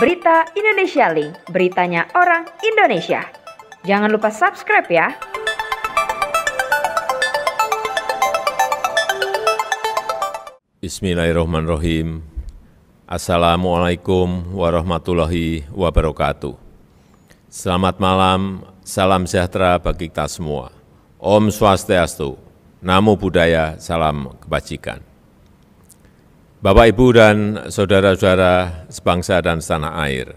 Berita Indonesia Link, beritanya orang Indonesia. Jangan lupa subscribe ya. Bismillahirrahmanirrahim. Assalamualaikum warahmatullahi wabarakatuh. Selamat malam, salam sejahtera bagi kita semua. Om Swastiastu, Namo Buddhaya, salam kebajikan. Bapak, Ibu, dan saudara-saudara sebangsa dan setanah air,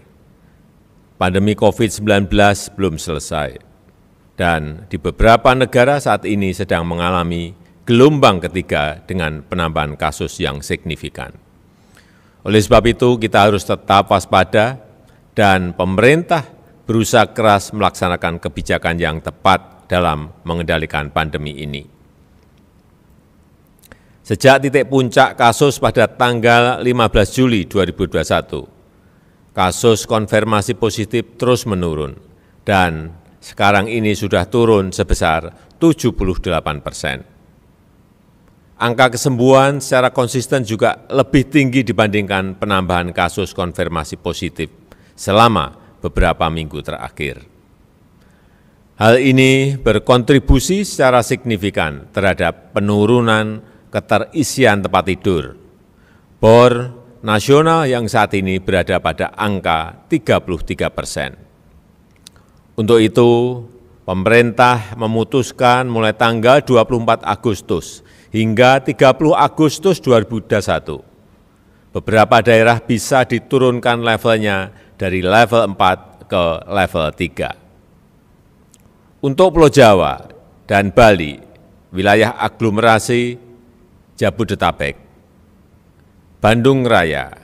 pandemi COVID-19 belum selesai, dan di beberapa negara saat ini sedang mengalami gelombang ketiga dengan penambahan kasus yang signifikan. Oleh sebab itu, kita harus tetap waspada, dan pemerintah berusaha keras melaksanakan kebijakan yang tepat dalam mengendalikan pandemi ini. Sejak titik puncak kasus pada tanggal 15 Juli 2021, kasus konfirmasi positif terus menurun dan sekarang ini sudah turun sebesar 78 persen. Angka kesembuhan secara konsisten juga lebih tinggi dibandingkan penambahan kasus konfirmasi positif selama beberapa minggu terakhir. Hal ini berkontribusi secara signifikan terhadap penurunan keterisian tempat tidur. Bor nasional yang saat ini berada pada angka 33 persen. Untuk itu, pemerintah memutuskan mulai tanggal 24 Agustus hingga 30 Agustus 2021, beberapa daerah bisa diturunkan levelnya dari level 4 ke level 3. Untuk Pulau Jawa dan Bali, wilayah aglomerasi Jabodetabek, Bandung Raya,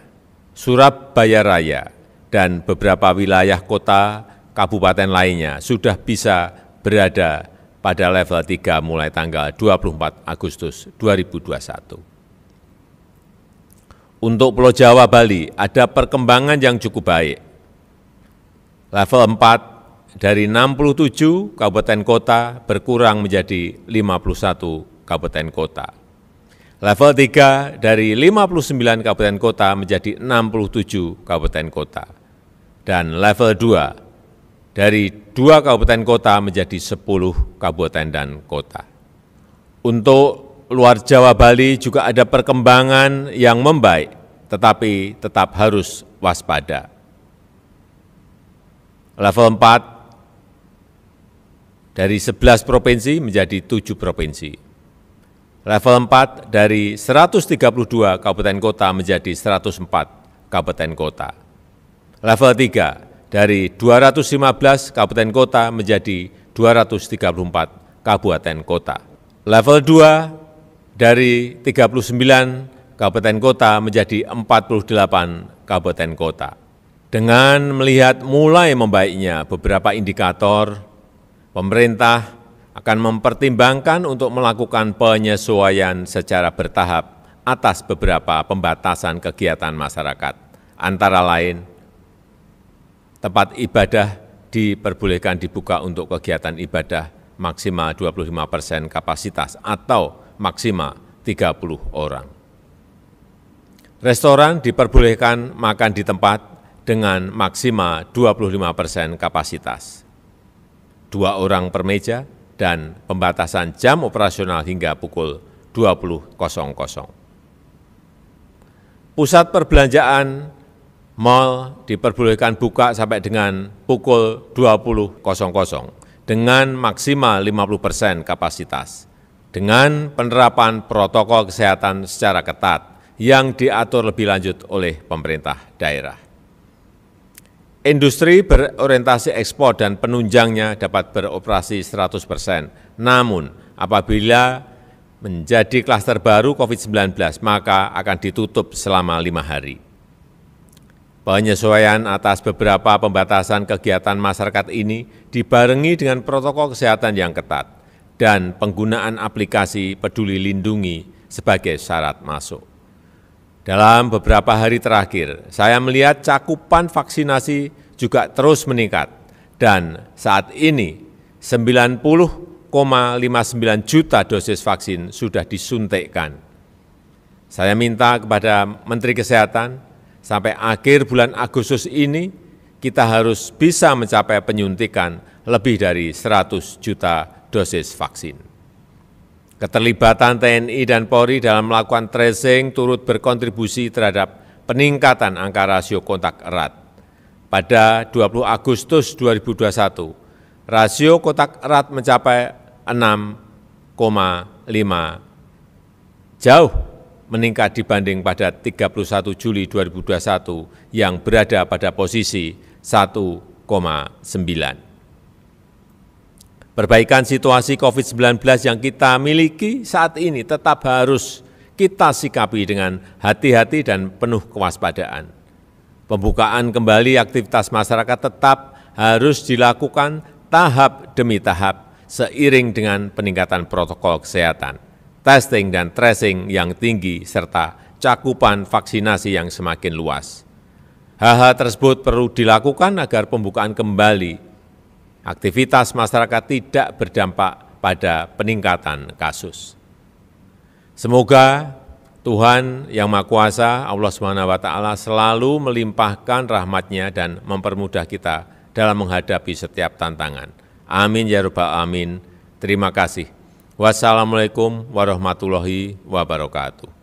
Surabaya Raya, dan beberapa wilayah kota kabupaten lainnya sudah bisa berada pada level 3 mulai tanggal 24 Agustus 2021. Untuk Pulau Jawa Bali ada perkembangan yang cukup baik. Level 4 dari 67 kabupaten kota berkurang menjadi 51 kabupaten kota Level 3 dari 59 kabupaten kota menjadi 67 kabupaten kota. Dan level 2 dari 2 kabupaten kota menjadi 10 kabupaten dan kota. Untuk luar Jawa Bali juga ada perkembangan yang membaik, tetapi tetap harus waspada. Level 4 dari 11 provinsi menjadi 7 provinsi Level 4 dari 132 kabupaten kota menjadi 104 kabupaten kota. Level 3 dari 215 kabupaten kota menjadi 234 kabupaten kota. Level 2 dari 39 kabupaten kota menjadi 48 kabupaten kota. Dengan melihat mulai membaiknya beberapa indikator, pemerintah akan mempertimbangkan untuk melakukan penyesuaian secara bertahap atas beberapa pembatasan kegiatan masyarakat, antara lain tempat ibadah diperbolehkan dibuka untuk kegiatan ibadah maksimal 25 persen kapasitas atau maksimal 30 orang. Restoran diperbolehkan makan di tempat dengan maksimal 25 persen kapasitas. Dua orang per meja, dan pembatasan jam operasional hingga pukul 20.00. Pusat perbelanjaan mal diperbolehkan buka sampai dengan pukul 20.00 dengan maksimal 50 persen kapasitas dengan penerapan protokol kesehatan secara ketat yang diatur lebih lanjut oleh pemerintah daerah. Industri berorientasi ekspor dan penunjangnya dapat beroperasi 100 persen. Namun, apabila menjadi klaster baru COVID-19, maka akan ditutup selama lima hari. Penyesuaian atas beberapa pembatasan kegiatan masyarakat ini dibarengi dengan protokol kesehatan yang ketat dan penggunaan aplikasi peduli lindungi sebagai syarat masuk. Dalam beberapa hari terakhir, saya melihat cakupan vaksinasi juga terus meningkat dan saat ini 90,59 juta dosis vaksin sudah disuntikkan. Saya minta kepada Menteri Kesehatan sampai akhir bulan Agustus ini kita harus bisa mencapai penyuntikan lebih dari 100 juta dosis vaksin. Keterlibatan TNI dan Polri dalam melakukan tracing turut berkontribusi terhadap peningkatan angka rasio kontak erat. Pada 20 Agustus 2021, rasio kontak erat mencapai 6,5 jauh meningkat dibanding pada 31 Juli 2021 yang berada pada posisi 1,9. Perbaikan situasi COVID-19 yang kita miliki saat ini tetap harus kita sikapi dengan hati-hati dan penuh kewaspadaan. Pembukaan kembali aktivitas masyarakat tetap harus dilakukan tahap demi tahap seiring dengan peningkatan protokol kesehatan, testing dan tracing yang tinggi, serta cakupan vaksinasi yang semakin luas. Hal-hal tersebut perlu dilakukan agar pembukaan kembali aktivitas masyarakat tidak berdampak pada peningkatan kasus. Semoga Tuhan Yang Maha Kuasa, Allah SWT selalu melimpahkan rahmatnya dan mempermudah kita dalam menghadapi setiap tantangan. Amin ya Rabbal Amin. Terima kasih. Wassalamualaikum warahmatullahi wabarakatuh.